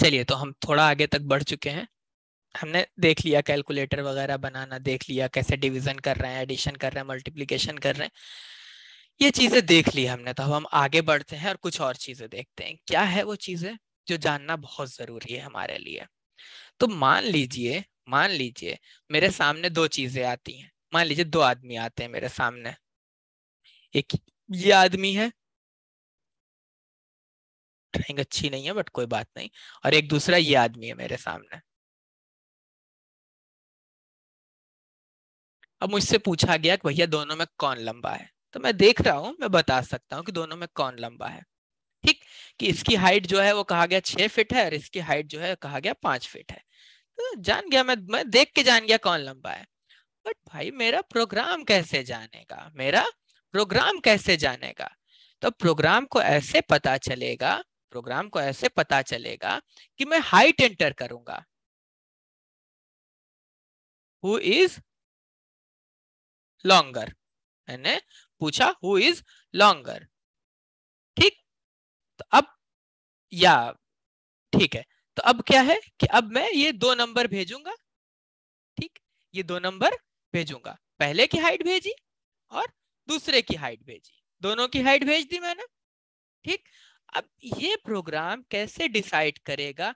चलिए तो हम थोड़ा आगे तक बढ़ चुके हैं हमने देख लिया कैलकुलेटर वगैरह बनाना देख लिया कैसे डिवीजन कर रहे हैं एडिशन कर रहे हैं मल्टीप्लीकेशन कर रहे हैं ये चीजें देख ली हमने तो अब हम आगे बढ़ते हैं और कुछ और चीजें देखते हैं क्या है वो चीजें जो जानना बहुत जरूरी है हमारे लिए तो मान लीजिए मान लीजिए मेरे सामने दो चीजें आती हैं मान लीजिए दो आदमी आते हैं मेरे सामने एक ये आदमी है ड्राइंग अच्छी नहीं है बट कोई बात नहीं और एक दूसरा ये आदमी है मेरे सामने अब मुझसे पूछा गया कि भैया दोनों में कौन लंबा है तो मैं देख रहा हूं मैं बता सकता हूँ कि दोनों में कौन लंबा है ठीक कि इसकी हाइट जो है वो कहा गया छह फिट है और इसकी हाइट जो है कहा गया पांच फिट है तो जान गया मैं मैं देख के जान गया कौन लंबा है बट भाई मेरा प्रोग्राम कैसे जानेगा मेरा प्रोग्राम कैसे जानेगा तो प्रोग्राम को ऐसे पता चलेगा प्रोग्राम को ऐसे पता चलेगा कि मैं हाइट एंटर करूंगा हु इज लॉन्गर मैंने पूछा हु इज लॉन्गर ठीक तो अब या ठीक है तो अब क्या है कि अब मैं ये दो नंबर भेजूंगा ठीक ये दो नंबर भेजूंगा पहले की हाइट भेजी और दूसरे की हाइट भेजी दोनों की हाइट भेज दी मैंने ठीक अब ये प्रोग्राम कैसे डिसाइड करेगा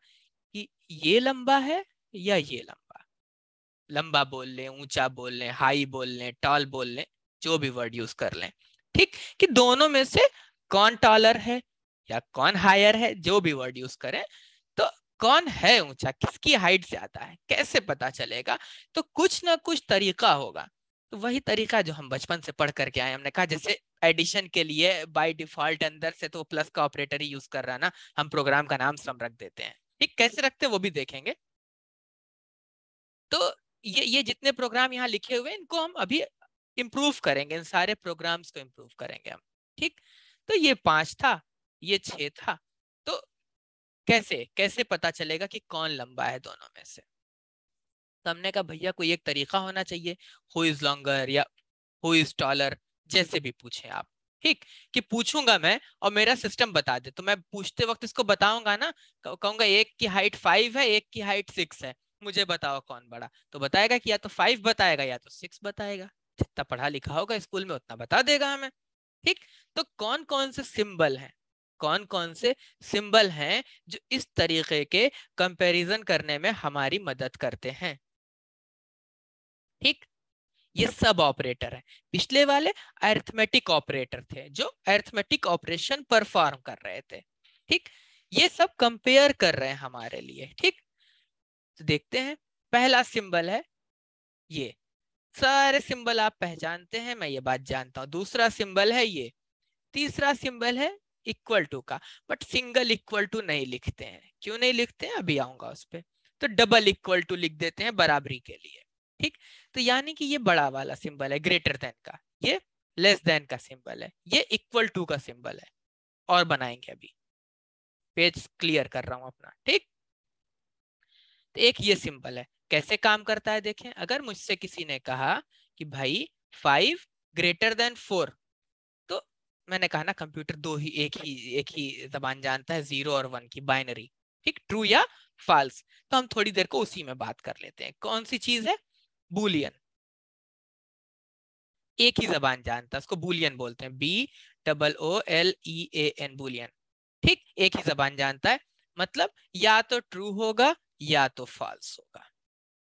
कि ये लंबा है या ये लंबा लंबा बोल लें ऊंचा बोल लें हाई बोल लें टॉल बोल लें जो भी वर्ड यूज कर लें ठीक कि दोनों में से कौन टॉलर है या कौन हायर है जो भी वर्ड यूज करें तो कौन है ऊंचा किसकी हाइट ज्यादा है कैसे पता चलेगा तो कुछ ना कुछ तरीका होगा तो वही तरीका जो हम बचपन से पढ़ करके आए हमने कहा हाँ जैसे एडिशन के लिए बाय डिफॉल्ट अंदर से तो प्लस का ऑपरेटर ही यूज कर रहा ना हम प्रोग्राम का नाम सम रख देते हैं ठीक कैसे रखते हैं वो भी देखेंगे तो ये ये जितने प्रोग्राम यहाँ लिखे हुए इनको हम अभी इम्प्रूव करेंगे इन सारे प्रोग्राम्स को इम्प्रूव करेंगे हम ठीक तो ये पांच था ये छ था तो कैसे कैसे पता चलेगा कि कौन लंबा है दोनों में से तो हमने कहा भैया कोई एक तरीका होना चाहिए हु इज लॉन्गर या हु इज टॉलर जैसे भी पूछे आप ठीक कि पूछूंगा मैं और मेरा सिस्टम बता दे तो मैं पूछते वक्त इसको बताऊंगा ना कहूंगा एक की हाइट फाइव है एक की हाइट सिक्स है मुझे बताओ कौन बड़ा तो बताएगा कि या तो फाइव बताएगा या तो सिक्स बताएगा जितना पढ़ा लिखा होगा स्कूल में उतना बता देगा हमें ठीक तो कौन कौन से सिंबल हैं कौन कौन से सिंबल हैं जो इस तरीके के कंपैरिजन करने में हमारी मदद करते हैं ठीक ये सब ऑपरेटर है पिछले वाले अर्थमेटिक ऑपरेटर थे जो अर्थमेटिक ऑपरेशन परफॉर्म कर रहे थे ठीक ये सब कंपेयर कर रहे हैं हमारे लिए ठीक तो देखते हैं पहला सिंबल है ये सारे सिंबल आप पहचानते हैं मैं ये बात जानता हूं दूसरा सिंबल है ये तीसरा सिंबल है इक्वल टू का बट सिंगल इक्वल टू नहीं लिखते हैं क्यों नहीं लिखते हैं अभी आऊंगा उस पर तो डबल इक्वल टू लिख देते हैं बराबरी के लिए ठीक तो यानी कि ये बड़ा वाला सिंबल है ग्रेटर देन का ये लेस देन का सिंबल है ये इक्वल टू का सिंबल है और बनाएंगे अभी पेज क्लियर कर रहा हूं अपना ठीक तो एक ये सिंबल है कैसे काम करता है देखें अगर मुझसे किसी ने कहा कि भाई फाइव ग्रेटर देन फोर तो मैंने कहा ना कंप्यूटर दो ही एक ही एक ही जबान जानता है जीरो और वन की बाइनरी ठीक ट्रू या फॉल्स तो हम थोड़ी देर को उसी में बात कर लेते हैं कौन सी चीज है बुलियन एक ही जबान जानता उसको बुलियन बोलते हैं B double O L E A N boolean ठीक एक ही जबान जानता है मतलब या तो ट्रू होगा या तो फॉल्स होगा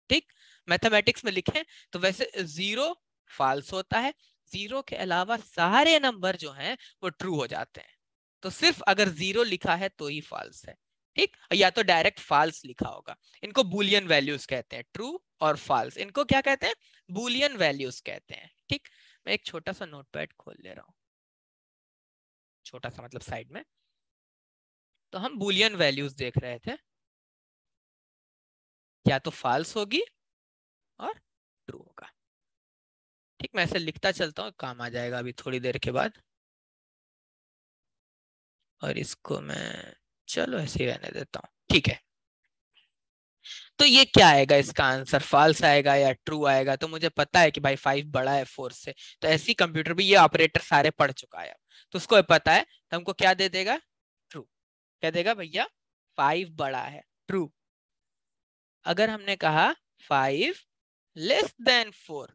ठीक मैथमेटिक्स में लिखें तो वैसे जीरो फॉल्स होता है जीरो के अलावा सारे नंबर जो हैं वो ट्रू हो जाते हैं तो सिर्फ अगर जीरो लिखा है तो ही फॉल्स है ठीक या तो डायरेक्ट फॉल्स लिखा होगा इनको बुलियन वैल्यूज कहते हैं ट्रू और फॉल्स इनको क्या कहते हैं बुलियन वैल्यूज कहते हैं ठीक मैं एक छोटा सा नोटपैड खोल ले रहा हूँ छोटा सा मतलब साइड में तो हम बुलियन वैल्यूज देख रहे थे या तो फाल्स होगी और ट्रू होगा ठीक मैं ऐसे लिखता चलता हूँ काम आ जाएगा अभी थोड़ी देर के बाद और इसको मैं चलो ऐसे ही रहने देता हूँ ठीक है तो ये क्या आएगा इसका आंसर फॉल्स आएगा या ट्रू आएगा तो मुझे पता है कि भाई फाइव बड़ा है फोर से तो ऐसी कंप्यूटर भी ये ऑपरेटर सारे पढ़ चुका है तो उसको पता है तो हमको क्या दे देगा ट्रू क्या देगा भैया फाइव बड़ा है ट्रू अगर हमने कहा फाइव लेस देन फोर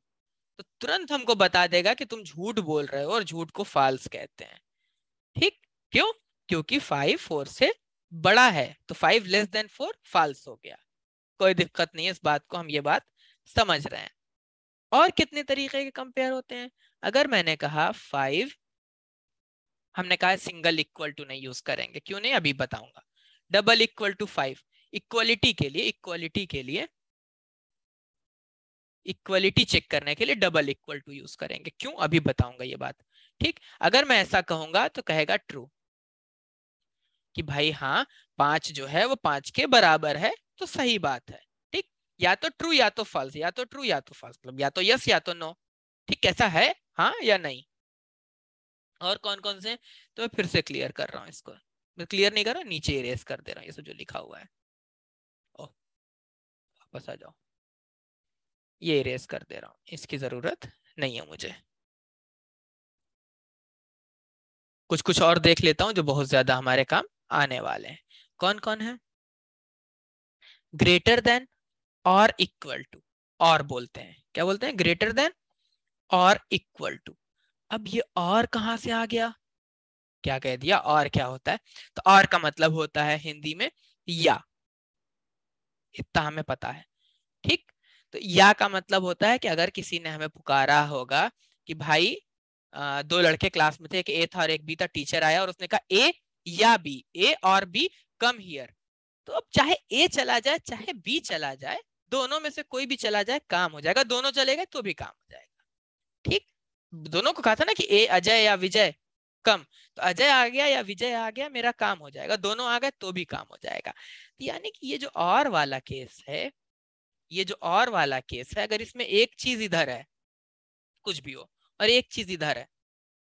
तो तुरंत हमको बता देगा कि तुम झूठ बोल रहे हो और झूठ को फॉल्स कहते हैं ठीक क्यों क्योंकि फाइव फोर से बड़ा है तो five less than four false हो गया कोई दिक्कत नहीं इस बात को हम ये बात समझ रहे हैं और कितने तरीके के कंपेयर होते हैं अगर मैंने कहा फाइव हमने कहा सिंगल इक्वल टू नहीं यूज करेंगे क्यों नहीं अभी बताऊंगा double equal to five equality के लिए इक्वलिटी के लिए इक्वलिटी चेक करने के लिए डबल इक्वल टू यूज करेंगे क्यों अभी बताऊंगा ये बात ठीक अगर मैं ऐसा कहूंगा तो कहेगा ट्रू कि भाई हाँ पांच जो है वो पांच के बराबर है तो सही बात है ठीक या तो ट्रू या तो फॉल्स या तो ट्रू या तो फॉल्स मतलब या तो यस या तो नो ठीक कैसा है हाँ या नहीं और कौन कौन से तो मैं फिर से क्लियर कर रहा हूँ इसको मैं क्लियर नहीं कर रहा नीचे इरेज कर दे रहा हूँ ये सब जो लिखा हुआ है ओ वापस आ जाओ ये इरेज कर दे रहा हूँ इसकी ज़रूरत नहीं है मुझे कुछ कुछ और देख लेता हूँ जो बहुत ज़्यादा हमारे काम आने वाले हैं कौन कौन है ग्रेटर देन और इक्वल टू और बोलते हैं क्या बोलते हैं ग्रेटर देन और इक्वल टू अब ये और कहां से आ गया क्या कह दिया और क्या होता है तो और का मतलब होता है हिंदी में या इतना हमें पता है ठीक तो या का मतलब होता है कि अगर किसी ने हमें पुकारा होगा कि भाई दो लड़के क्लास में थे एक ए था और एक बी था टीचर आया और उसने कहा ए या बी ए और बी कम हियर तो अब चाहे ए चला जाए चाहे बी चला जाए दोनों में से कोई भी चला जाए काम हो जाएगा दोनों चले गए तो भी काम हो जाएगा ठीक दोनों को कहा था ना कि ए अजय या विजय कम तो अजय आ गया या विजय आ गया मेरा काम हो जाएगा दोनों आ गए तो भी काम हो जाएगा यानी कि ये जो और वाला केस है ये जो और वाला केस है अगर इसमें एक चीज इधर है कुछ भी हो और एक चीज इधर है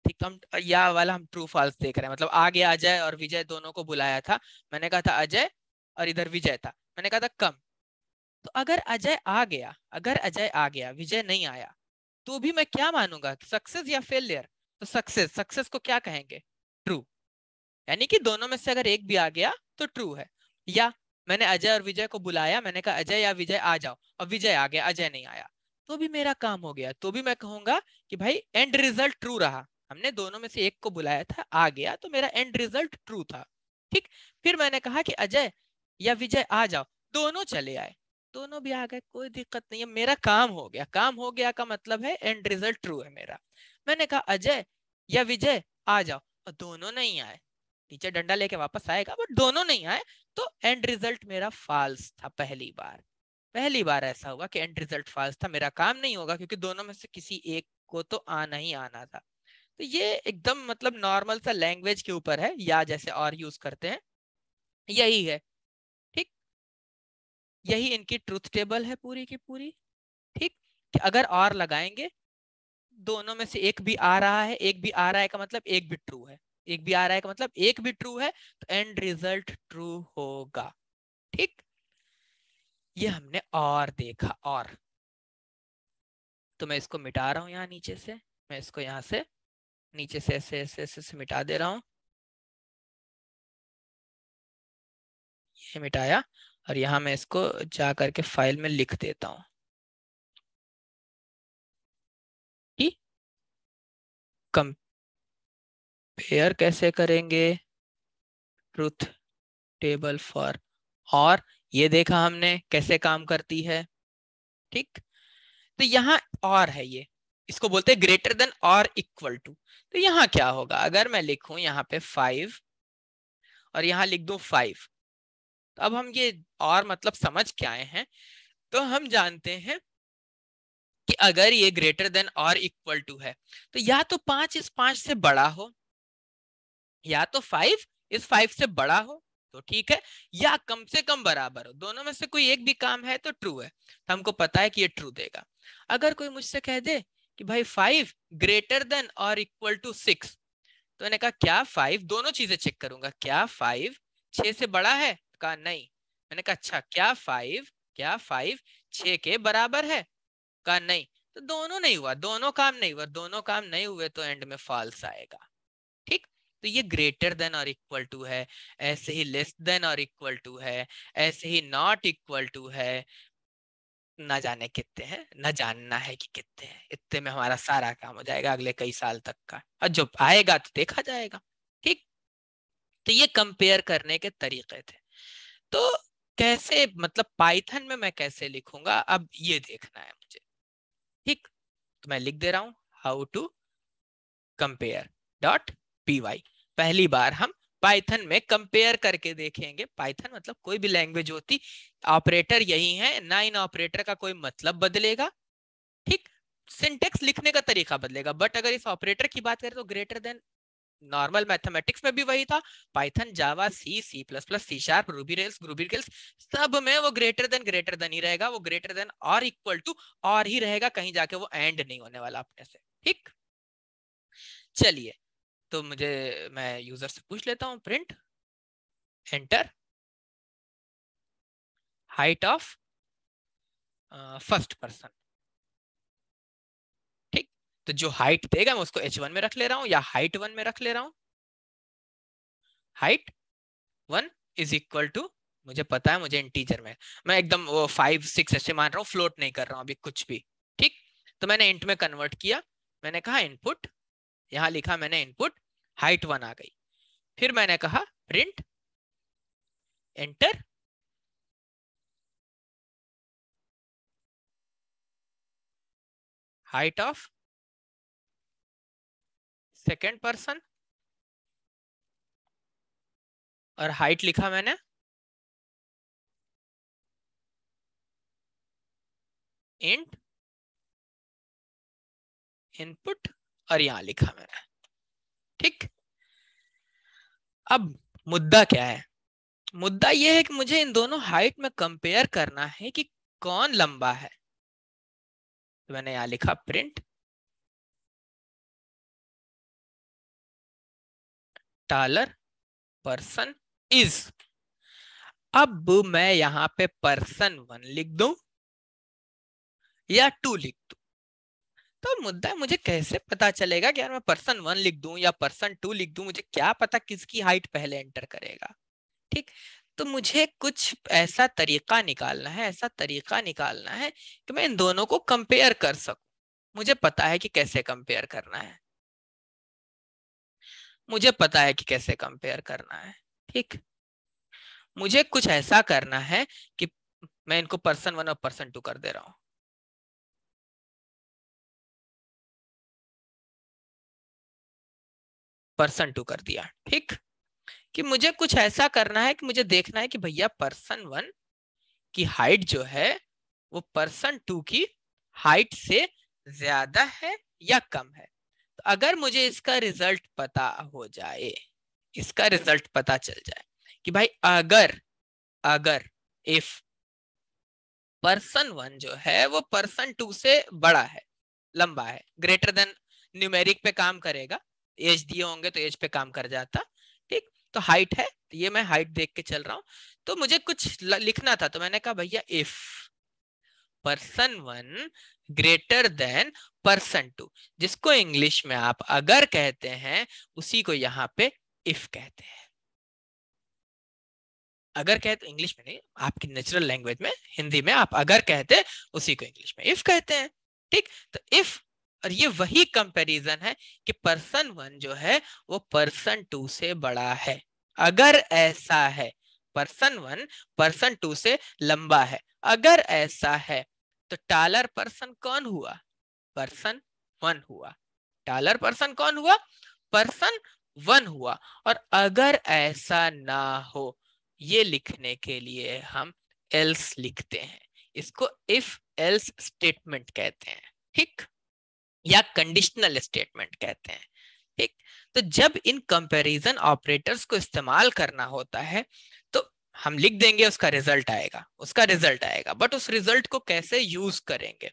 ठीक हम या वाला हम ट्रू फॉल्स देख रहे हैं मतलब आगे अजय और विजय दोनों को बुलाया था मैंने कहा था अजय और इधर विजय था मैंने कहा था कम तो अगर अजय आ गया अगर अजय आ गया विजय नहीं आया तो भी मैं क्या मानूंगा सक्सेस या फेलियर तो सक्सेस सक्सेस को क्या कहेंगे ट्रू यानी कि दोनों में से अगर एक भी आ गया तो ट्रू है या मैंने अजय और विजय को बुलाया मैंने कहा अजय या विजय आ जाओ और विजय आ गया अजय नहीं आया तो भी मेरा काम हो गया तो भी मैं कहूंगा कि भाई एंड रिजल्ट ट्रू रहा हमने दोनों में से एक को बुलाया था आ गया तो मेरा एंड रिजल्ट ट्रू था ठीक फिर मैंने कहा कि अजय या विजय आ जाओ दोनों चले आए दोनों भी आ गए कोई दिक्कत नहीं है मेरा काम हो गया काम हो गया का मतलब है एंड रिजल्ट ट्रू है मेरा मैंने कहा अजय या विजय आ जाओ और दोनों नहीं आए टीचर डंडा लेके वापस आएगा बट दोनों नहीं आए तो एंड रिजल्ट मेरा फाल्स था पहली बार पहली बार ऐसा हुआ कि एंड रिजल्ट फाल्स था मेरा काम नहीं होगा क्योंकि दोनों में से किसी एक को तो आना ही आना था तो ये एकदम मतलब नॉर्मल सा लैंग्वेज के ऊपर है या जैसे और यूज करते हैं यही है ठीक यही इनकी ट्रुथ टेबल है पूरी की पूरी ठीक कि अगर और लगाएंगे दोनों में से एक भी आ रहा है एक भी आ रहा है का मतलब एक भी ट्रू है एक भी आ रहा है का मतलब एक भी ट्रू है तो एंड रिजल्ट ट्रू होगा ठीक ये हमने और देखा और तो मैं इसको मिटा रहा हूं यहाँ नीचे से मैं इसको यहाँ से नीचे से ऐसे ऐसे ऐसे से मिटा दे रहा हूं ये मिटाया और यहां मैं इसको जा करके फाइल में लिख देता हूं कंपेयर कैसे करेंगे ट्रुथ टेबल फॉर और ये देखा हमने कैसे काम करती है ठीक तो यहाँ और है ये इसको बोलते हैं ग्रेटर देन और इक्वल टू तो यहाँ क्या होगा अगर मैं लिखूं यहाँ पे फाइव और यहाँ लिख दू फाइव तो अब हम ये और मतलब समझ के आए हैं तो हम जानते हैं कि अगर ये ग्रेटर देन और इक्वल टू है तो या तो पांच इस पांच से बड़ा हो या तो फाइव इस फाइव से बड़ा हो तो ठीक है या कम से कम बराबर हो दोनों में से कोई एक भी काम है तो ट्रू है तो हमको पता है कि ये ट्रू देगा अगर कोई मुझसे कह दे कि भाई फाइव ग्रेटर देन और इक्वल टू सिक्स तो मैंने कहा क्या फाइव दोनों चीजें चेक करूंगा क्या फाइव छ से बड़ा है कहा नहीं मैंने कहा अच्छा क्या फाइव क्या फाइव छ के बराबर है कहा नहीं तो दोनों नहीं हुआ दोनों काम नहीं हुआ दोनों काम नहीं हुए तो एंड में फॉल्स आएगा ठीक तो ये ग्रेटर देन और इक्वल टू है ऐसे ही लेस देन और इक्वल टू है ऐसे ही नॉट इक्वल टू है ना जाने कितने हैं ना जानना है कि कितने हैं इतने में हमारा सारा काम हो जाएगा अगले कई साल तक का और जो आएगा तो देखा जाएगा ठीक तो ये कंपेयर करने के तरीके थे तो कैसे मतलब पाइथन में मैं कैसे लिखूंगा अब ये देखना है मुझे ठीक तो मैं लिख दे रहा हूं how to compare dot P Y पहली बार हम पाइथन में कंपेयर करके देखेंगे पाइथन मतलब कोई भी लैंग्वेज होती ऑपरेटर यही है ना इन ऑपरेटर का कोई मतलब बदलेगा ठीक सिंटेक्स लिखने का तरीका बदलेगा बट अगर इस ऑपरेटर की बात करें तो ग्रेटर देन नॉर्मल मैथमेटिक्स में भी वही था Python Java C C plus plus C sharp Ruby Rails Ruby Rails सब में वो ग्रेटर देन ग्रेटर देन ही रहेगा वो ग्रेटर देन और इक्वल टू और ही रहेगा कहीं जाके वो एंड नहीं होने वाला अपने से ठीक चलिए तो मुझे मैं यूजर से पूछ लेता हूं print enter height of first person ठीक तो जो हाइट देगा मैं उसको एच वन में रख ले रहा हूं या हाइट वन में रख ले रहा हूं height one is equal to मुझे पता है मुझे इंटीजर में मैं एकदम वो फाइव सिक्स ऐसे मान रहा हूँ फ्लोट नहीं कर रहा हूं अभी कुछ भी ठीक तो मैंने इंट में कन्वर्ट किया मैंने कहा इनपुट यहां लिखा मैंने इनपुट हाइट वन आ गई फिर मैंने कहा print enter height of second person और हाइट लिखा मैंने इंट इनपुट और यहां लिखा मैंने ठीक अब मुद्दा क्या है मुद्दा यह है कि मुझे इन दोनों हाइट में कंपेयर करना है कि कौन लंबा है तो मैंने यहां लिखा प्रिंट टालर पर्सन इज अब मैं यहां पे पर्सन वन लिख दू या टू लिख दू तो मुद्दा है मुझे कैसे पता चलेगा कि यार मैं पर्सन वन लिख दूं या पर्सन टू लिख दूं मुझे क्या पता किसकी हाइट पहले एंटर करेगा ठीक तो मुझे कुछ ऐसा तरीका निकालना है ऐसा तरीका निकालना है कि मैं इन दोनों को कंपेयर कर सकूं मुझे पता है कि कैसे कंपेयर करना है मुझे पता है कि कैसे कंपेयर करना है ठीक मुझे कुछ ऐसा करना है कि मैं इनको पर्सन वन और पर्सन टू कर दे रहा हूं पर्सन टू कर दिया ठीक कि मुझे कुछ ऐसा करना है कि मुझे देखना है कि भैया पर्सन वन की हाइट जो है वो पर्सन टू की हाइट से ज्यादा है या कम है तो अगर मुझे इसका रिजल्ट पता हो जाए इसका रिजल्ट पता चल जाए कि भाई अगर अगर इफ पर्सन वन जो है वो पर्सन टू से बड़ा है लंबा है ग्रेटर देन न्यूमेरिक पे काम करेगा एज दिए होंगे तो एज पे काम कर जाता ठीक तो हाइट है तो ये मैं हाइट देख के चल रहा हूँ तो मुझे कुछ लिखना था तो मैंने कहा भैया if person one greater than person two जिसको इंग्लिश में आप अगर कहते हैं उसी को यहाँ पे इफ कहते हैं अगर कहते इंग्लिश तो में नहीं आपकी नेचुरल लैंग्वेज में हिंदी में आप अगर कहते उसी को इंग्लिश में इफ कहते हैं ठीक तो इफ और ये वही कंपैरिजन है कि पर्सन वन जो है वो पर्सन टू से बड़ा है अगर ऐसा है पर्सन वन पर्सन टू से लंबा है अगर ऐसा है तो टालर पर्सन कौन हुआ पर्सन वन हुआ टालर पर्सन कौन हुआ पर्सन वन हुआ और अगर ऐसा ना हो ये लिखने के लिए हम एल्स लिखते हैं इसको इफ एल्स स्टेटमेंट कहते हैं ठीक या कंडीशनल स्टेटमेंट कहते हैं ठीक तो जब इन कंपैरिजन ऑपरेटर्स को इस्तेमाल करना होता है तो हम लिख देंगे उसका रिजल्ट आएगा उसका रिजल्ट आएगा बट उस रिजल्ट को कैसे यूज करेंगे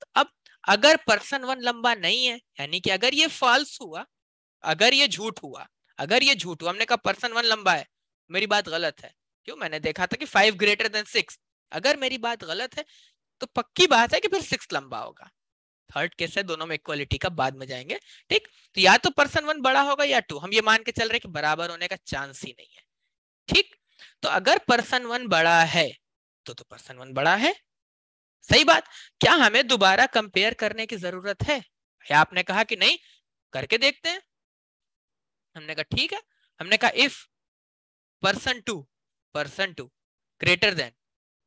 तो अब अगर पर्सन वन लंबा नहीं है यानी कि अगर ये फॉल्स हुआ अगर ये झूठ हुआ अगर ये झूठ हुआ हमने कहा पर्सन वन लंबा है मेरी बात गलत है क्यों मैंने देखा था कि फाइव ग्रेटर देन सिक्स अगर मेरी बात गलत है तो पक्की बात है कि फिर सिक्स लंबा होगा थर्ड केस है दोनों में इक्वालिटी का बाद में जाएंगे ठीक तो या तो पर्सन वन बड़ा होगा या टू हम ये मान के चल रहे कि बराबर होने का चांस ही नहीं है ठीक तो अगर पर्सन वन बड़ा है तो तो पर्सन वन बड़ा है सही बात क्या हमें दोबारा कंपेयर करने की जरूरत है या आपने कहा कि नहीं करके देखते हैं हमने कहा ठीक है हमने कहा if person two person two greater than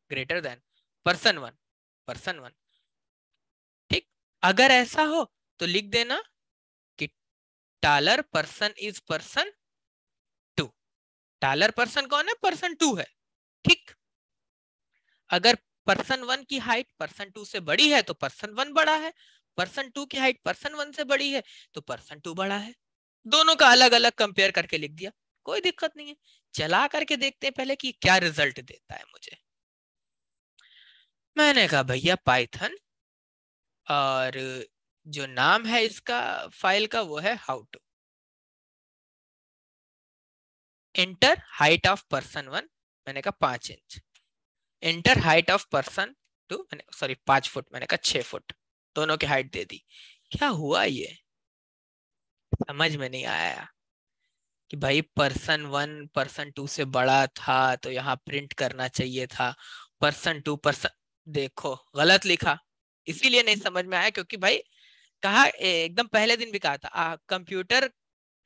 greater than person one person one अगर ऐसा हो तो लिख देना कि taller person is person two taller person कौन है पर्सन टू है ठीक अगर पर्सन वन की हाइट पर्सन टू से बड़ी है तो पर्सन वन बड़ा है पर्सन टू की हाइट पर्सन वन से बड़ी है तो पर्सन टू बड़ा है दोनों का अलग अलग कंपेयर करके लिख दिया कोई दिक्कत नहीं है चला करके देखते हैं पहले कि क्या रिजल्ट देता है मुझे मैंने कहा भैया पाइथन और जो नाम है इसका फाइल का वो है how to enter height of person one मैंने कहा पांच inch enter height of person two मैंने सॉरी पांच फुट मैंने कहा छह फुट दोनों की हाइट दे दी क्या हुआ ये समझ में नहीं आया कि भाई पर्सन वन पर्सन टू से बड़ा था तो यहाँ प्रिंट करना चाहिए था पर्सन टू पर्सन देखो गलत लिखा इसीलिए नहीं समझ में आया क्योंकि भाई कहा एकदम पहले दिन भी कहा था कंप्यूटर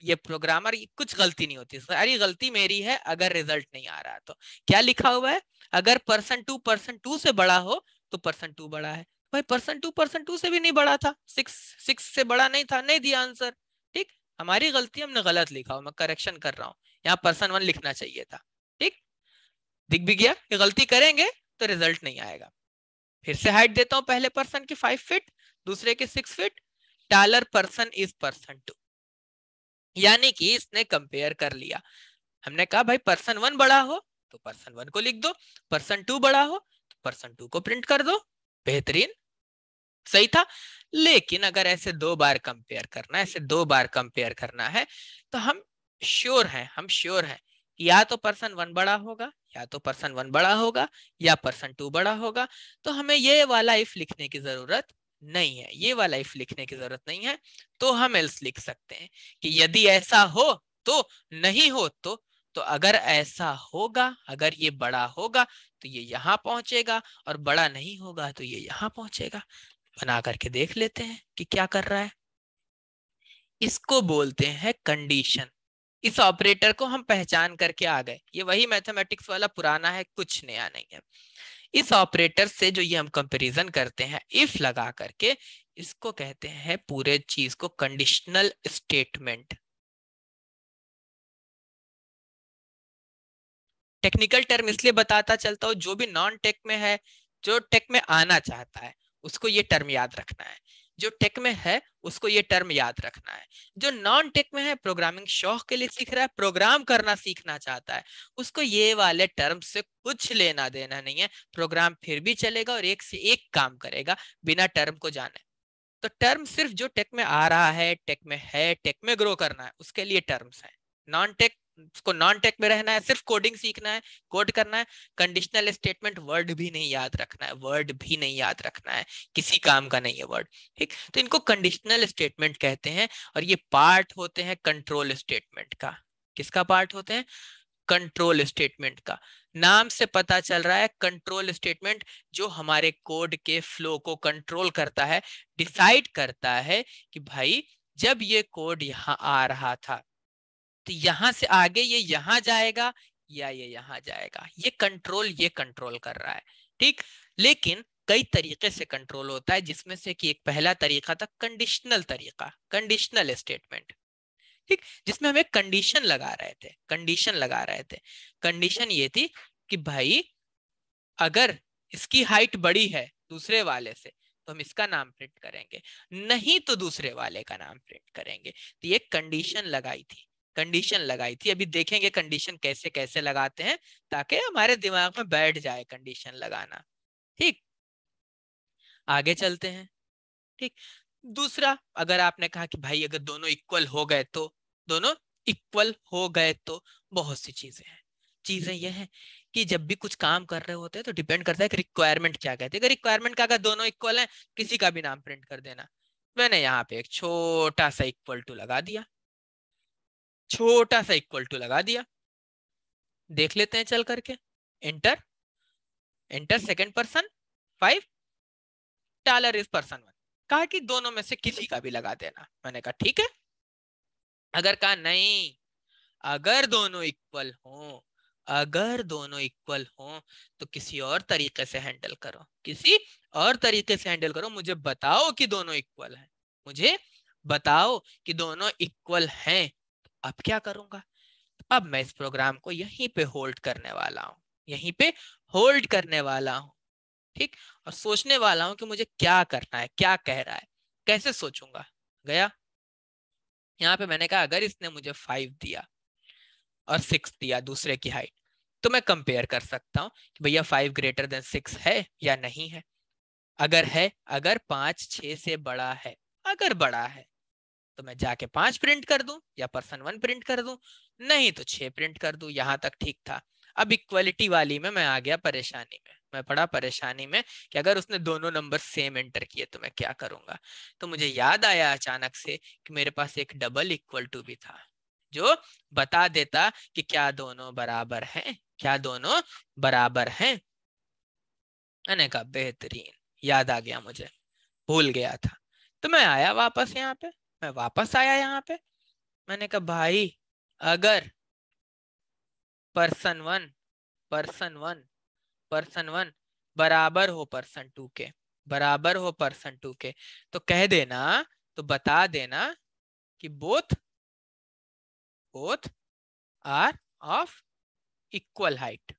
ये प्रोग्रामर ये कुछ गलती नहीं होती सारी गलती मेरी है अगर रिजल्ट नहीं आ रहा तो क्या लिखा हुआ है अगर परसेंट टू परसेंट टू से बड़ा हो तो परसेंट टू बड़ा है तो भाई परसेंट टू परसेंट टू से भी नहीं बड़ा था सिक्स सिक्स से बड़ा नहीं था नहीं दिया आंसर ठीक हमारी गलती हमने गलत लिखा हो मैं करेक्शन कर रहा हूँ यहाँ पर्सन वन लिखना चाहिए था ठीक दिख भी गया गलती करेंगे तो रिजल्ट नहीं आएगा फिर से हाइट देता हूं पहले पर्सन की फाइव फिट दूसरे की six feet taller person is person two यानी कि इसने कंपेयर कर लिया हमने कहा भाई पर्सन वन बड़ा हो तो पर्सन वन को लिख दो पर्सन टू बड़ा हो तो पर्सन टू को प्रिंट कर दो बेहतरीन सही था लेकिन अगर ऐसे दो बार कंपेयर करना ऐसे दो बार कंपेयर करना है तो हम श्योर हैं हम श्योर हैं या तो पर्सन वन बड़ा होगा या तो पर्सन वन बड़ा होगा या पर्सन टू बड़ा होगा तो हमें ये वाला इफ लिखने की जरूरत नहीं है ये वाला इफ लिखने की जरूरत नहीं है तो हम एल्स लिख सकते हैं कि यदि ऐसा हो तो नहीं हो तो तो अगर ऐसा होगा अगर ये बड़ा होगा तो ये यहां पहुंचेगा और बड़ा नहीं होगा तो ये यहां पहुंचेगा बना करके देख लेते हैं कि क्या कर रहा है इसको बोलते हैं कंडीशन इस ऑपरेटर को हम पहचान करके आ गए ये वही मैथमेटिक्स वाला पुराना है कुछ नया नहीं है इस ऑपरेटर से जो ये हम कंपैरिजन करते हैं इफ लगा करके इसको कहते हैं पूरे चीज को कंडीशनल स्टेटमेंट टेक्निकल टर्म इसलिए बताता चलता हूं जो भी नॉन टेक में है जो टेक में आना चाहता है उसको ये टर्म याद रखना है जो टेक में है उसको ये टर्म याद रखना है जो नॉन टेक में है प्रोग्रामिंग शौक के लिए सीख रहा है प्रोग्राम करना सीखना चाहता है उसको ये वाले टर्म से कुछ लेना देना नहीं है प्रोग्राम फिर भी चलेगा और एक से एक काम करेगा बिना टर्म को जाने तो टर्म सिर्फ जो टेक में आ रहा है टेक में है टेक में ग्रो करना है उसके लिए टर्म्स है नॉन टेक उसको नॉन टेक में रहना है सिर्फ कोडिंग सीखना है कोड करना है कंडीशनल स्टेटमेंट वर्ड भी नहीं याद रखना है वर्ड भी नहीं याद रखना है किसी काम का नहीं है वर्ड ठीक तो इनको कंडीशनल स्टेटमेंट कहते हैं और ये पार्ट होते हैं कंट्रोल स्टेटमेंट का किसका पार्ट होते हैं कंट्रोल स्टेटमेंट का नाम से पता चल रहा है कंट्रोल स्टेटमेंट जो हमारे कोड के फ्लो को कंट्रोल करता है डिसाइड करता है कि भाई जब ये कोड यहाँ आ रहा था तो यहां से आगे ये यहां जाएगा या ये यहां जाएगा ये कंट्रोल ये कंट्रोल कर रहा है ठीक लेकिन कई तरीके से कंट्रोल होता है जिसमें से कि एक पहला तरीका था कंडीशनल तरीका कंडीशनल स्टेटमेंट ठीक जिसमें हम एक कंडीशन लगा रहे थे कंडीशन लगा रहे थे कंडीशन ये थी कि भाई अगर इसकी हाइट बड़ी है दूसरे वाले से तो हम इसका नाम प्रिंट करेंगे नहीं तो दूसरे वाले का नाम प्रिंट करेंगे तो ये कंडीशन लगाई थी कंडीशन लगाई थी अभी देखेंगे कंडीशन कैसे कैसे लगाते हैं ताकि हमारे दिमाग में बैठ जाए कंडीशन लगाना ठीक आगे चलते हैं ठीक दूसरा अगर आपने कहा कि भाई अगर दोनों इक्वल हो गए तो दोनों इक्वल हो गए तो बहुत सी चीजें हैं चीजें यह है कि जब भी कुछ काम कर रहे होते हैं तो डिपेंड करता है कि रिक्वायरमेंट क्या कहते हैं अगर रिक्वायरमेंट का अगर दोनों इक्वल है किसी का भी नाम प्रिंट कर देना मैंने यहाँ पे एक छोटा सा इक्वल टू लगा दिया छोटा सा इक्वल टू लगा दिया देख लेते हैं चल करके enter enter second person five taller is person one कहा कि दोनों में से किसी का भी लगा देना मैंने कहा ठीक है अगर कहा नहीं अगर दोनों इक्वल हो अगर दोनों इक्वल हो तो किसी और तरीके से हैंडल करो किसी और तरीके से हैंडल करो मुझे बताओ कि दोनों इक्वल है मुझे बताओ कि दोनों इक्वल हैं अब क्या करूंगा अब मैं इस प्रोग्राम को यहीं पे होल्ड करने वाला हूँ यहीं पे होल्ड करने वाला हूँ ठीक और सोचने वाला हूँ कि मुझे क्या करना है क्या कह रहा है कैसे सोचूंगा गया यहाँ पे मैंने कहा अगर इसने मुझे फाइव दिया और सिक्स दिया दूसरे की हाइट तो मैं कंपेयर कर सकता हूँ कि भैया फाइव ग्रेटर देन सिक्स है या नहीं है अगर है अगर पांच छ से बड़ा है अगर बड़ा है तो मैं जाके पांच प्रिंट कर दूं या पर्सन वन प्रिंट कर दूं नहीं तो छह प्रिंट कर दूं यहां तक ठीक था अब इक्वलिटी वाली में मैं आ गया परेशानी में मैं पड़ा परेशानी में कि अगर उसने दोनों नंबर सेम एंटर किए तो मैं क्या करूंगा तो मुझे याद आया अचानक से कि मेरे पास एक डबल इक्वल टू भी था जो बता देता कि क्या दोनों बराबर हैं क्या दोनों बराबर हैं मैंने कहा बेहतरीन याद आ गया मुझे भूल गया था तो मैं आया वापस यहाँ पे मैं वापस आया यहाँ पे मैंने कहा भाई अगर person one person one person one बराबर हो पर्सन टू के बराबर हो पर्सन टू के तो कह देना तो बता देना कि both both are of equal height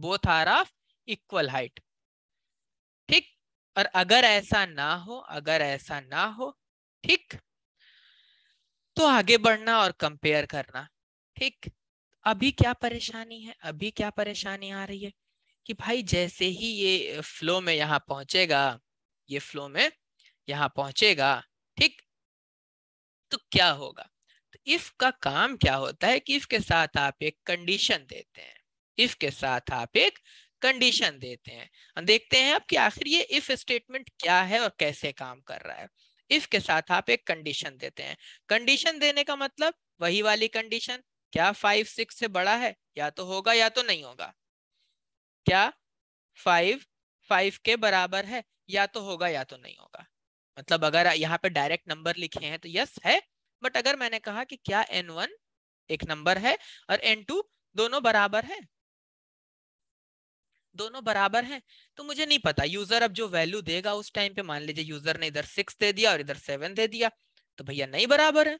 both are of equal height और अगर ऐसा ना हो अगर ऐसा ना हो ठीक तो आगे बढ़ना और कंपेयर करना ठीक अभी क्या परेशानी है अभी क्या परेशानी आ रही है कि भाई जैसे ही ये फ्लो में यहाँ पहुंचेगा ये फ्लो में यहाँ पहुंचेगा ठीक तो क्या होगा तो इफ का काम क्या होता है कि इफ के साथ आप एक कंडीशन देते हैं इफ के साथ आप एक कंडीशन देते हैं देखते हैं अब कि आखिर ये इफ स्टेटमेंट क्या है और कैसे काम कर रहा है इफ के साथ आप एक कंडीशन देते हैं कंडीशन देने का मतलब वही वाली कंडीशन क्या फाइव सिक्स से बड़ा है या तो होगा या तो नहीं होगा क्या फाइव फाइव के बराबर है या तो होगा या तो नहीं होगा मतलब अगर यहाँ पे डायरेक्ट नंबर लिखे हैं तो यस है बट अगर मैंने कहा कि क्या एन वन एक नंबर है और एन टू दोनों बराबर है दोनों बराबर हैं तो मुझे नहीं पता यूजर अब जो वैल्यू देगा उस टाइम पे मान लीजिए यूजर ने इधर सिक्स दे दिया और इधर सेवन दे दिया तो भैया नहीं बराबर है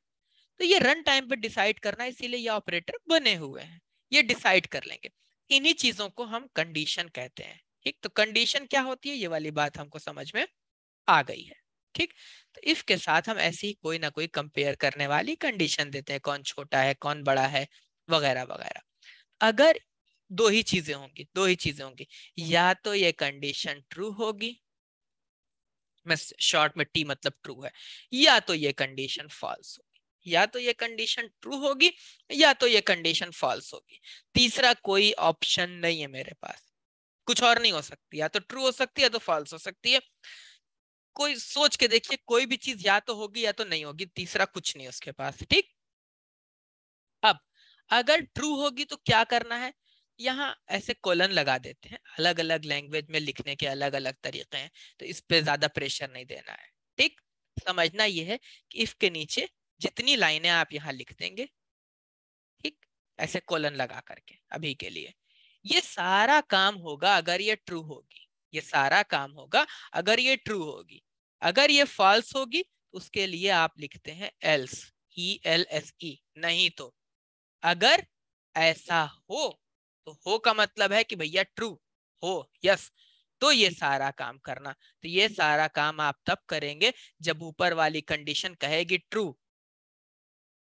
तो ये रन टाइम पे डिसाइड करना इसीलिए ये ऑपरेटर बने हुए हैं ये डिसाइड कर लेंगे इन्हीं चीजों को हम कंडीशन कहते हैं ठीक तो कंडीशन क्या होती है ये वाली बात हमको समझ में आ गई है ठीक तो इफ के साथ हम ऐसी कोई ना कोई कंपेयर करने वाली कंडीशन देते हैं कौन छोटा है कौन बड़ा है वगैरह वगैरह अगर दो ही चीजें होंगी दो ही चीजें होंगी हम्म। या तो ये कंडीशन ट्रू होगी मैं शॉर्ट में टी मतलब ट्रू है या तो ये कंडीशन फॉल्स होगी या तो ये कंडीशन ट्रू होगी या तो ये कंडीशन फॉल्स होगी तीसरा कोई ऑप्शन नहीं है मेरे पास कुछ और नहीं हो सकती या तो ट्रू हो सकती है या तो फॉल्स हो सकती है कोई सोच के देखिए कोई भी चीज या तो होगी या तो नहीं होगी तीसरा कुछ नहीं उसके पास ठीक अब अगर ट्रू होगी तो क्या करना है यहाँ ऐसे कोलन लगा देते हैं अलग अलग लैंग्वेज में लिखने के अलग अलग तरीके हैं तो इस पे ज्यादा प्रेशर नहीं देना है ठीक समझना ये है कि इफ के नीचे जितनी लाइनें आप यहाँ लिख देंगे ठीक ऐसे कोलन लगा करके अभी के लिए ये सारा काम होगा अगर ये ट्रू होगी ये सारा काम होगा अगर ये ट्रू होगी अगर ये फॉल्स होगी तो उसके लिए आप लिखते हैं else E L S E नहीं तो अगर ऐसा हो तो हो का मतलब है कि भैया ट्रू हो यस तो ये सारा काम करना तो ये सारा काम आप तब करेंगे जब ऊपर वाली कंडीशन कहेगी ट्रू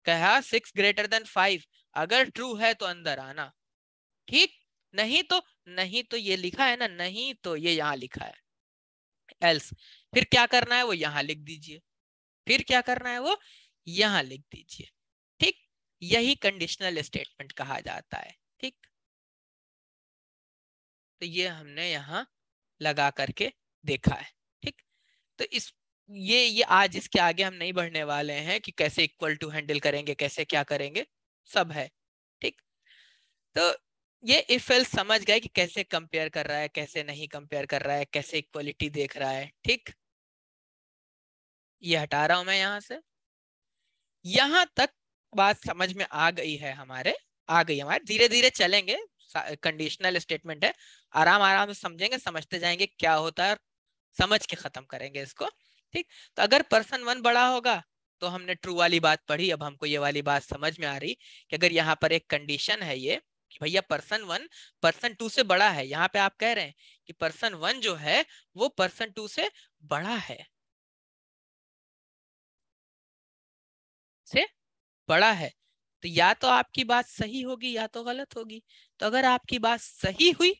कहा सिक्स ग्रेटर देन फाइव अगर ट्रू है तो अंदर आना ठीक नहीं तो नहीं तो ये लिखा है ना नहीं तो ये यहाँ लिखा है एल्स फिर क्या करना है वो यहाँ लिख दीजिए फिर क्या करना है वो यहाँ लिख दीजिए ठीक यही कंडीशनल स्टेटमेंट कहा जाता है ठीक तो ये हमने यहाँ लगा करके देखा है ठीक तो इस ये ये आज इसके आगे हम नहीं बढ़ने वाले हैं कि कैसे इक्वल टू हैंडल करेंगे कैसे क्या करेंगे सब है ठीक तो ये इफ एल समझ गए कि कैसे कंपेयर कर रहा है कैसे नहीं कंपेयर कर रहा है कैसे इक्वलिटी देख रहा है ठीक ये हटा रहा हूं मैं यहां से यहां तक बात समझ में आ गई है हमारे आ गई हमारे धीरे धीरे चलेंगे कंडीशनल स्टेटमेंट है आराम आराम से समझेंगे समझते जाएंगे क्या होता है समझ के खत्म करेंगे इसको ठीक तो अगर पर्सन वन बड़ा होगा तो हमने ट्रू वाली बात पढ़ी अब हमको ये वाली बात समझ में आ रही कि अगर यहाँ पर एक कंडीशन है ये कि भैया पर्सन वन पर्सन टू से बड़ा है यहाँ पे आप कह रहे हैं कि पर्सन वन जो है वो पर्सन टू से बड़ा है से बड़ा है तो या तो आपकी बात सही होगी या तो गलत होगी तो अगर आपकी बात सही हुई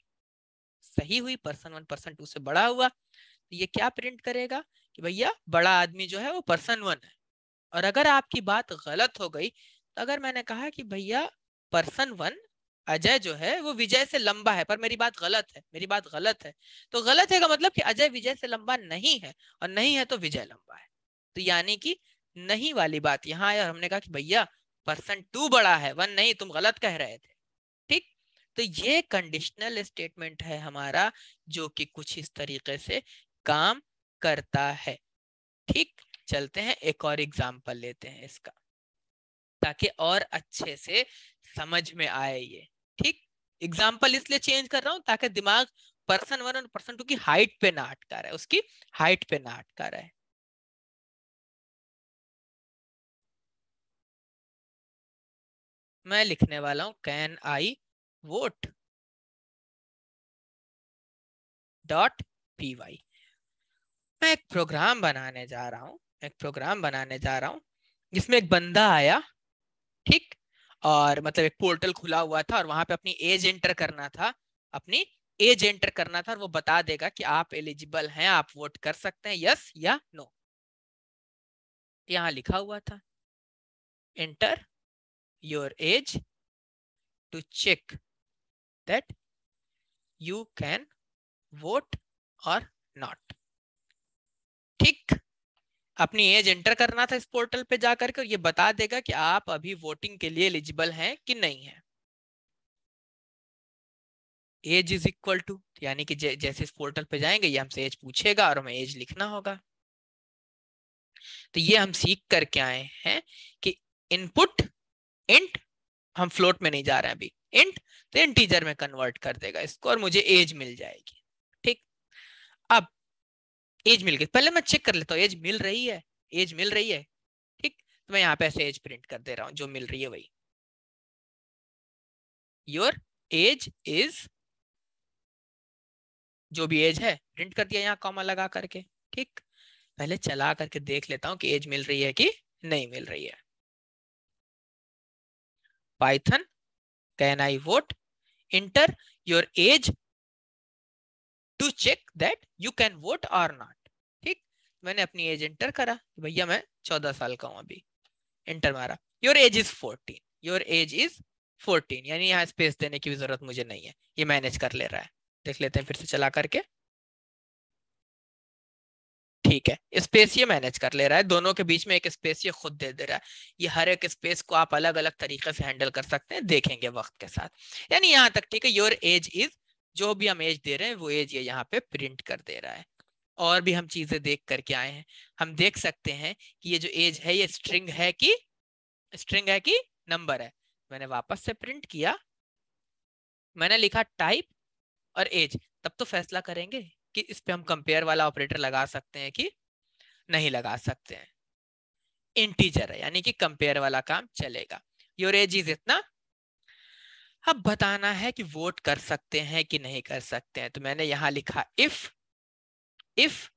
सही हुई पर्सन वन पर्सन टू से बड़ा हुआ तो ये क्या प्रिंट करेगा कि भैया बड़ा आदमी जो है वो पर्सन वन है और अगर आपकी बात गलत हो गई तो अगर मैंने कहा कि भैया पर्सन वन अजय जो है वो विजय से लंबा है पर मेरी बात गलत है मेरी बात गलत है तो गलत है का मतलब कि अजय विजय से लंबा नहीं है और नहीं है तो विजय लंबा है तो यानी कि नहीं वाली बात यहाँ आया और हमने कहा कि भैया परसेंट टू बड़ा है वन नहीं तुम गलत कह रहे थे ठीक तो ये कंडीशनल स्टेटमेंट है हमारा जो कि कुछ इस तरीके से काम करता है ठीक चलते हैं एक और एग्जाम्पल लेते हैं इसका ताकि और अच्छे से समझ में आए ये ठीक एग्जाम्पल इसलिए चेंज कर रहा हूँ ताकि दिमाग पर्सन वन और पर्सन टू की हाइट पे ना अटका रहा है उसकी हाइट पे ना अटका रहा है मैं लिखने वाला हूं can I vote dot P Y मैं एक प्रोग्राम बनाने जा रहा हूं एक प्रोग्राम बनाने जा रहा हूं जिसमें एक बंदा आया ठीक और मतलब एक पोर्टल खुला हुआ था और वहां पे अपनी एज एंटर करना था अपनी एज एंटर करना था और वो बता देगा कि आप एलिजिबल हैं आप वोट कर सकते हैं यस या नो यहाँ लिखा हुआ था enter your age to check that you can vote or not. ठीक अपनी एज एंटर करना था इस पोर्टल पे जाकर करके ये बता देगा कि आप अभी वोटिंग के लिए एलिजिबल हैं कि नहीं है एज इज इक्वल टू यानी कि जैसे इस पोर्टल पे जाएंगे ये हमसे एज पूछेगा और हमें एज लिखना होगा तो ये हम सीख करके आए हैं कि इनपुट इंट हम फ्लोट में नहीं जा रहे हैं अभी इंट तो इंटीजर में कन्वर्ट कर देगा इसको और मुझे एज मिल जाएगी ठीक अब एज मिल गई पहले मैं चेक कर लेता हूँ एज मिल रही है एज मिल रही है ठीक तो मैं यहाँ पे ऐसे एज प्रिंट कर दे रहा हूँ जो मिल रही है वही योर एज इज जो भी एज है प्रिंट कर दिया यहाँ कॉमा लगा करके ठीक पहले चला करके देख लेता हूँ कि एज मिल रही है कि नहीं मिल रही है python can i vote enter your age to check that you can vote or not ठीक मैंने अपनी एज एंटर करा भैया मैं चौदह साल का हूं अभी एंटर मारा your age is fourteen your age is fourteen यानी यहाँ स्पेस देने की भी जरूरत मुझे नहीं है ये मैनेज कर ले रहा है देख लेते हैं फिर से चला करके ठीक है स्पेस ये मैनेज कर ले रहा है दोनों के बीच में एक स्पेस ये खुद दे दे रहा है ये हर एक स्पेस को आप अलग अलग तरीके से हैंडल कर सकते हैं देखेंगे वक्त के साथ यानी यहाँ तक ठीक है योर एज इज जो भी हम एज दे रहे हैं वो एज ये यहाँ पे प्रिंट कर दे रहा है और भी हम चीजें देख करके आए हैं हम देख सकते हैं कि ये जो एज है ये स्ट्रिंग है कि स्ट्रिंग है कि नंबर है मैंने वापस से प्रिंट किया मैंने लिखा टाइप और एज तब तो फैसला करेंगे कि इस पे हम कंपेयर वाला ऑपरेटर लगा सकते हैं कि नहीं लगा सकते हैं इंटीजर है यानी कि कंपेयर वाला काम चलेगा योर एज इज इतना अब बताना है कि वोट कर सकते हैं कि नहीं कर सकते हैं तो मैंने यहां लिखा इफ इफ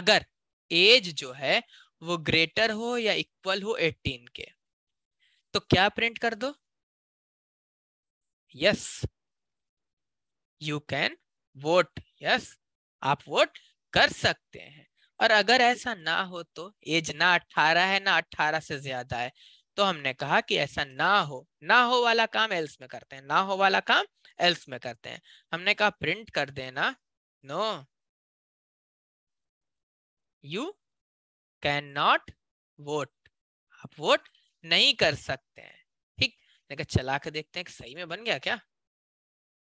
अगर एज जो है वो ग्रेटर हो या इक्वल हो 18 के तो क्या प्रिंट कर दो यस यू कैन वोट यस आप वोट कर सकते हैं और अगर ऐसा ना हो तो एज ना अट्ठारह है ना अट्ठारह से ज्यादा है तो हमने कहा कि ऐसा ना हो ना हो वाला काम एल्स में करते हैं ना हो वाला काम एल्स में करते हैं हमने कहा प्रिंट कर देना no you can not vote आप वोट नहीं कर सकते हैं ठीक चला के देखते हैं कि सही में बन गया क्या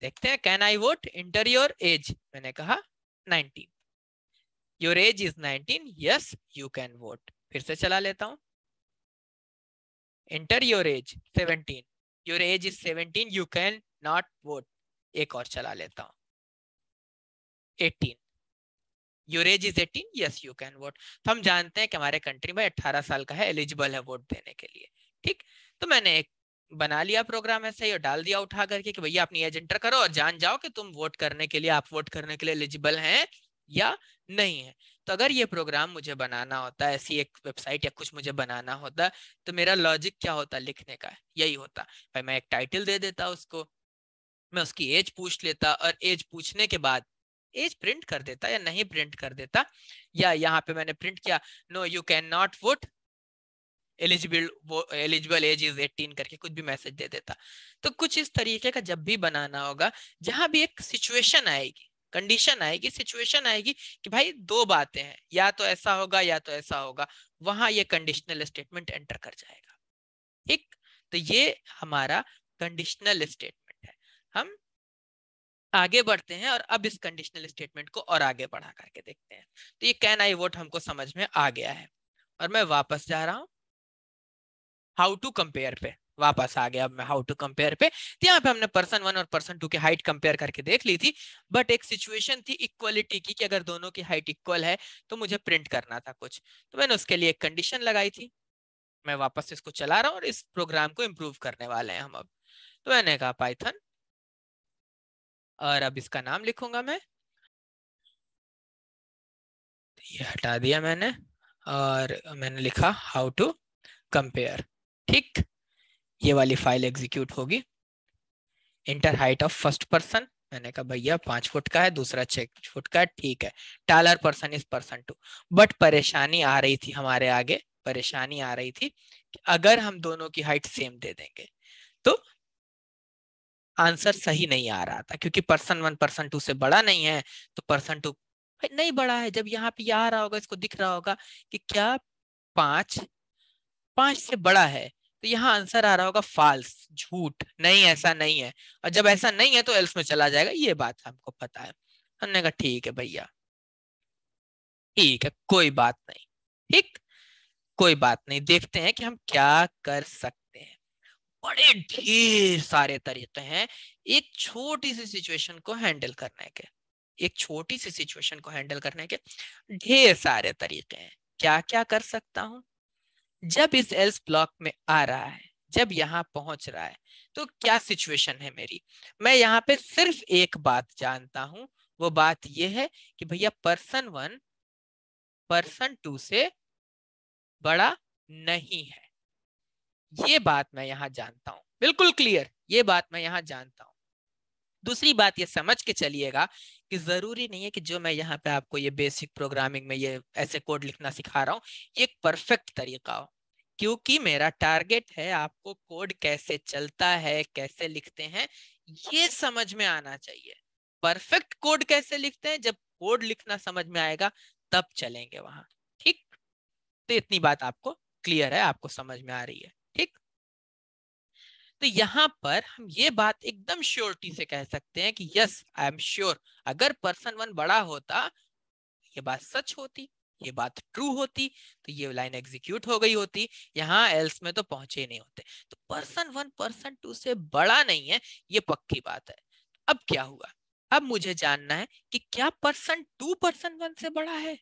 देखते हैं can I vote enter your age मैंने कहा 19 your age is 19 yes you can vote फिर से चला लेता हूं enter your age 17 your age is 17 you can not vote एक और चला लेता हूं 18 your age is 18 yes you can vote तो हम जानते हैं कि हमारे कंट्री में 18 साल का है एलिजिबल है वोट देने के लिए ठीक तो मैंने एक बना लिया प्रोग्राम ऐसे ही और डाल दिया उठा करके कि भैया अपनी एज एंटर करो और जान जाओ कि तुम वोट करने के लिए आप वोट करने के लिए एलिजिबल हैं या नहीं है तो अगर ये प्रोग्राम मुझे बनाना होता है ऐसी एक वेबसाइट या कुछ मुझे बनाना होता तो मेरा लॉजिक क्या होता लिखने का यही होता भाई मैं एक टाइटल दे देता उसको मैं उसकी एज पूछ लेता और एज पूछने के बाद एज प्रिंट कर देता या नहीं प्रिंट कर देता या यहाँ पे मैंने प्रिंट किया no you can not vote eligible वो एलिजिबल एज इज 18 करके कुछ भी मैसेज दे देता तो कुछ इस तरीके का जब भी बनाना होगा जहां भी एक सिचुएशन आएगी कंडीशन आएगी सिचुएशन आएगी कि भाई दो बातें हैं या तो ऐसा होगा या तो ऐसा होगा वहां ये कंडीशनल स्टेटमेंट एंटर कर जाएगा ठीक तो ये हमारा कंडीशनल स्टेटमेंट है हम आगे बढ़ते हैं और अब इस कंडीशनल स्टेटमेंट को और आगे बढ़ा करके देखते हैं तो ये कैन आई वोट हमको समझ में आ गया है और मैं वापस जा रहा हूँ हाउ टू कंपेयर पे वापस आ गया अब मैं हाउ टू कंपेयर पे तो यहाँ पे हमने पर्सन वन और पर्सन टू की हाइट कंपेयर करके देख ली थी बट एक सिचुएशन थी इक्वलिटी की कि अगर दोनों की हाइट इक्वल है तो मुझे प्रिंट करना था कुछ तो मैंने उसके लिए एक कंडीशन लगाई थी मैं वापस इसको चला रहा हूँ और इस प्रोग्राम को इम्प्रूव करने वाले हैं हम अब तो मैंने कहा पाइथन और अब इसका नाम लिखूंगा मैं तो ये हटा दिया मैंने और मैंने लिखा हाउ टू कंपेयर ठीक ये वाली फाइल एग्जीक्यूट होगी enter height of first person मैंने कहा भैया पांच फुट का है दूसरा छह फुट का ठीक है taller person is person two but परेशानी आ रही थी हमारे आगे परेशानी आ रही थी कि अगर हम दोनों की हाइट सेम दे देंगे तो आंसर सही नहीं आ रहा था क्योंकि पर्सन वन पर्सन टू से बड़ा नहीं है तो पर्सन टू नहीं बड़ा है जब यहाँ पे आ रहा होगा इसको दिख रहा होगा कि क्या पांच पांच से बड़ा है तो यहाँ आंसर आ रहा होगा फाल्स झूठ नहीं ऐसा नहीं है और जब ऐसा नहीं है तो एल्स में चला जाएगा ये बात हमको पता है हमने कहा ठीक है भैया ठीक है कोई बात नहीं ठीक कोई बात नहीं देखते हैं कि हम क्या कर सकते हैं बड़े ढेर सारे तरीके हैं एक छोटी सी सिचुएशन को हैंडल करने के एक छोटी सी सिचुएशन को हैंडल करने के ढेर सारे तरीके हैं क्या क्या कर सकता हूं जब इस एल्स ब्लॉक में आ रहा है जब यहाँ पहुंच रहा है तो क्या सिचुएशन है मेरी मैं यहाँ पे सिर्फ एक बात जानता हूं वो बात यह है कि भैया पर्सन वन पर्सन टू से बड़ा नहीं है ये बात मैं यहाँ जानता हूँ बिल्कुल क्लियर ये बात मैं यहाँ जानता हूँ दूसरी बात ये समझ के चलिएगा कि जरूरी नहीं है कि जो मैं यहाँ पे आपको ये बेसिक प्रोग्रामिंग में ये ऐसे कोड लिखना सिखा रहा हूँ ये एक परफेक्ट तरीका हो क्योंकि मेरा टारगेट है आपको कोड कैसे चलता है कैसे लिखते हैं ये समझ में आना चाहिए परफेक्ट कोड कैसे लिखते हैं जब कोड लिखना समझ में आएगा तब चलेंगे वहां ठीक तो इतनी बात आपको क्लियर है आपको समझ में आ रही है तो यहाँ पर हम ये बात एकदम श्योरिटी से कह सकते हैं कि यस आई एम श्योर अगर पर्सन वन बड़ा होता ये बात सच होती ये बात ट्रू होती तो ये लाइन एग्जीक्यूट हो गई होती यहाँ एल्स में तो पहुंचे नहीं होते तो पर्सन वन पर्सन टू से बड़ा नहीं है ये पक्की बात है अब क्या हुआ अब मुझे जानना है कि क्या पर्सन टू पर्सन वन से बड़ा है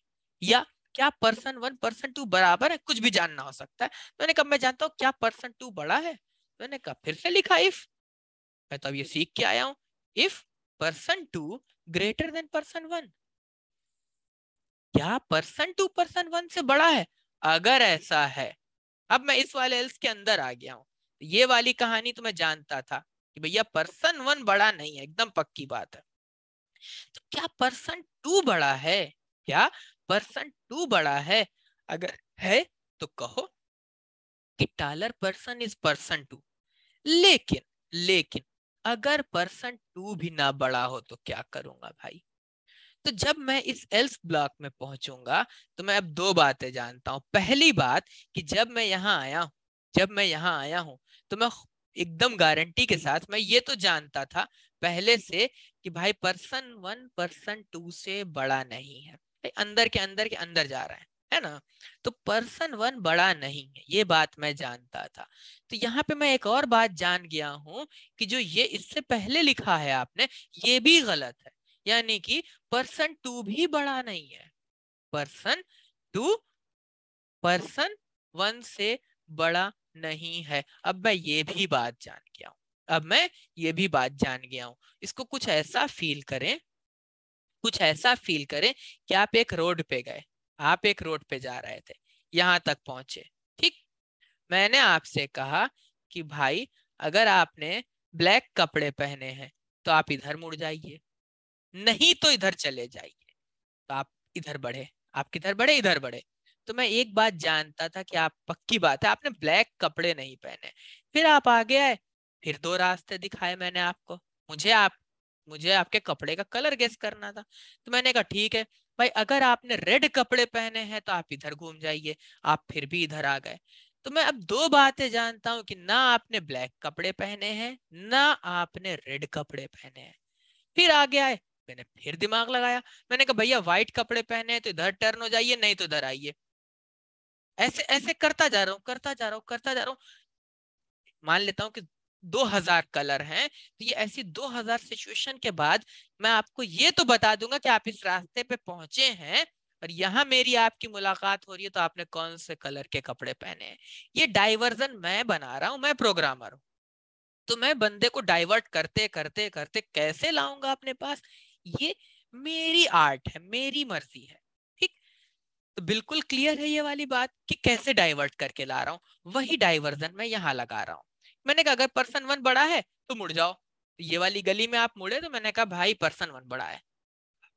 या क्या पर्सन वन पर्सन टू बराबर है कुछ भी जानना हो सकता है मैंने कब मैं जानता हूँ क्या पर्सन टू बड़ा है मैंने कहा फिर से लिखा इफ मैं तो अब ये सीख के आया हूं if person two greater than person one क्या पर्सन टू पर्सन वन से बड़ा है अगर ऐसा है अब मैं इस वाले एल्स के अंदर आ गया हूँ ये वाली कहानी तो मैं जानता था कि भैया पर्सन वन बड़ा नहीं है एकदम पक्की बात है तो क्या पर्सन टू बड़ा है क्या पर्सन टू बड़ा है अगर है तो कहो कि taller person is person two लेकिन लेकिन अगर पर्सन टू भी ना बड़ा हो तो क्या करूंगा भाई तो जब मैं इस एल्स ब्लॉक में पहुंचूंगा तो मैं अब दो बातें जानता हूं पहली बात कि जब मैं यहाँ आया हूं जब मैं यहां आया हूं तो मैं एकदम गारंटी के साथ मैं ये तो जानता था पहले से कि भाई पर्सन वन पर्सन टू से बड़ा नहीं है अंदर के अंदर के अंदर जा रहा है है ना तो पर्सन वन बड़ा नहीं है ये बात मैं जानता था तो यहाँ पे मैं एक और बात जान गया हूँ कि जो ये इससे पहले लिखा है आपने ये भी गलत है यानी कि पर्सन टू भी बड़ा नहीं है पर्सन टू पर्सन वन से बड़ा नहीं है अब मैं ये भी बात जान गया हूँ अब मैं ये भी बात जान गया हूँ इसको कुछ ऐसा फील करें कुछ ऐसा फील करें कि आप एक रोड पे गए आप एक रोड पे जा रहे थे यहाँ तक पहुंचे ठीक मैंने आपसे कहा कि भाई अगर आपने ब्लैक कपड़े पहने हैं तो आप इधर मुड़ जाइए नहीं तो इधर चले जाइए तो आप इधर बढ़े आप किधर बढ़े इधर बढ़े तो मैं एक बात जानता था कि आप पक्की बात है आपने ब्लैक कपड़े नहीं पहने फिर आप आगे आए फिर दो रास्ते दिखाए मैंने आपको मुझे आप मुझे आपके कपड़े का कलर गेस करना था तो मैंने कहा ठीक है भाई अगर आपने रेड कपड़े पहने हैं तो आप इधर घूम जाइए आप फिर भी इधर आ गए तो मैं अब दो बातें जानता हूं कि ना आपने ब्लैक कपड़े पहने हैं ना आपने रेड कपड़े पहने हैं फिर आगे आए मैंने फिर दिमाग लगाया मैंने कहा भैया व्हाइट कपड़े पहने हैं तो इधर टर्न हो जाइए नहीं तो इधर आइए ऐसे ऐसे करता जा रहा हूं करता जा रहा हूं करता जा रहा हूं मान लेता हूं कि 2000 कलर हैं तो ये ऐसी 2000 सिचुएशन के बाद मैं आपको ये तो बता दूंगा कि आप इस रास्ते पे पहुंचे हैं और यहाँ मेरी आपकी मुलाकात हो रही है तो आपने कौन से कलर के कपड़े पहने हैं ये डाइवर्जन मैं बना रहा हूँ मैं प्रोग्रामर हूँ तो मैं बंदे को डाइवर्ट करते करते करते कैसे लाऊंगा अपने पास ये मेरी आर्ट है मेरी मर्जी है ठीक तो बिल्कुल क्लियर है ये वाली बात कि कैसे डाइवर्ट करके ला रहा हूँ वही डाइवर्जन मैं यहाँ लगा रहा हूँ मैंने कहा अगर पर्सन वन बड़ा है तो मुड़ जाओ तो ये वाली गली में आप मुड़े तो मैंने कहा भाई पर्सन वन बड़ा है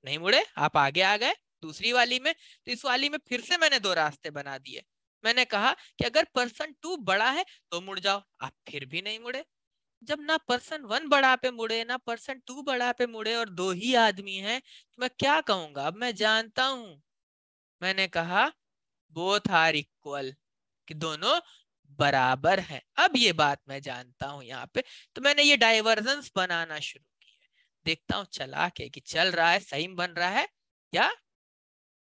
नहीं मुड़े आप आगे आ गए दूसरी वाली में तो इस वाली में फिर से मैंने दो रास्ते बना दिए मैंने कहा कि अगर पर्सन टू बड़ा है तो मुड़ जाओ आप फिर भी नहीं मुड़े जब ना पर्सन वन बड़ा पे मुड़े ना पर्सन टू बड़ा पे मुड़े और दो ही आदमी हैं तो मैं क्या कहूंगा अब मैं जानता हूं मैंने कहा बोथ आर इक्वल कि दोनों बराबर है अब ये बात मैं जानता हूं यहाँ पे तो मैंने ये डाइवर्जेंस बनाना शुरू किया देखता हूँ चला के कि चल रहा है सही बन रहा है या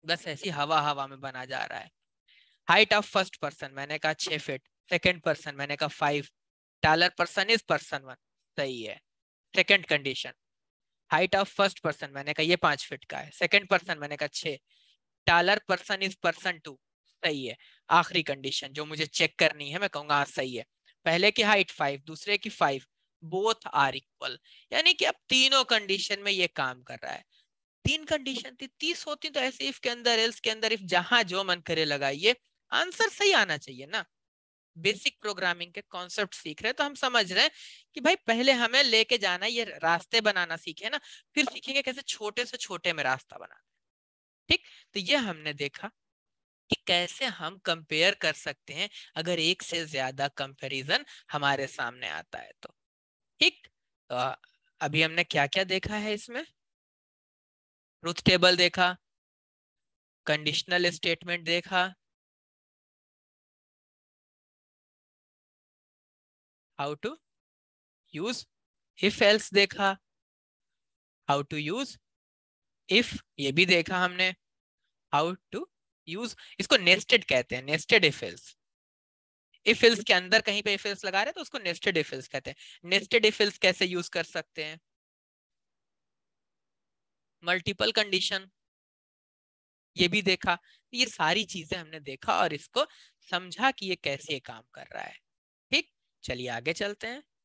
बस ऐसी हवा हवा में बना जा रहा है हाइट ऑफ फर्स्ट पर्सन मैंने कहा छः फिट सेकेंड पर्सन मैंने कहा five taller person is person one सही है second condition height of first person मैंने कहा ये पांच फिट का है सेकेंड पर्सन मैंने कहा छ taller person is person two सही है आखिरी कंडीशन जो मुझे चेक करनी है मैं कहूंगा हाँ सही है पहले की हाइट फाइव दूसरे की फाइव बोथ आर इक्वल यानी कि अब तीनों कंडीशन में ये काम कर रहा है तीन कंडीशन थी तीस होती तो ऐसे इफ के अंदर एल्स के अंदर इफ जहां जो मन करे लगाइए आंसर सही आना चाहिए ना बेसिक प्रोग्रामिंग के कॉन्सेप्ट सीख रहे हैं तो हम समझ रहे हैं कि भाई पहले हमें लेके जाना ये रास्ते बनाना सीखे ना फिर सीखेंगे कैसे छोटे से छोटे में रास्ता बनाना ठीक तो ये हमने देखा कि कैसे हम कंपेयर कर सकते हैं अगर एक से ज्यादा कंपैरिजन हमारे सामने आता है तो ठीक तो अभी हमने क्या क्या देखा है इसमें रूथ टेबल देखा कंडीशनल स्टेटमेंट देखा how to use if else देखा हाउ टू यूज इफ ये भी देखा हमने हाउ टू यूज इसको नेस्टेड कहते हैं नेस्टेड इफिल्स इफिल्स के अंदर कहीं पे इफिल्स लगा रहे हैं तो उसको नेस्टेड इफिल्स कहते हैं नेस्टेड इफिल्स कैसे यूज कर सकते हैं मल्टीपल कंडीशन ये भी देखा ये सारी चीजें हमने देखा और इसको समझा कि ये कैसे काम कर रहा है ठीक चलिए आगे चलते हैं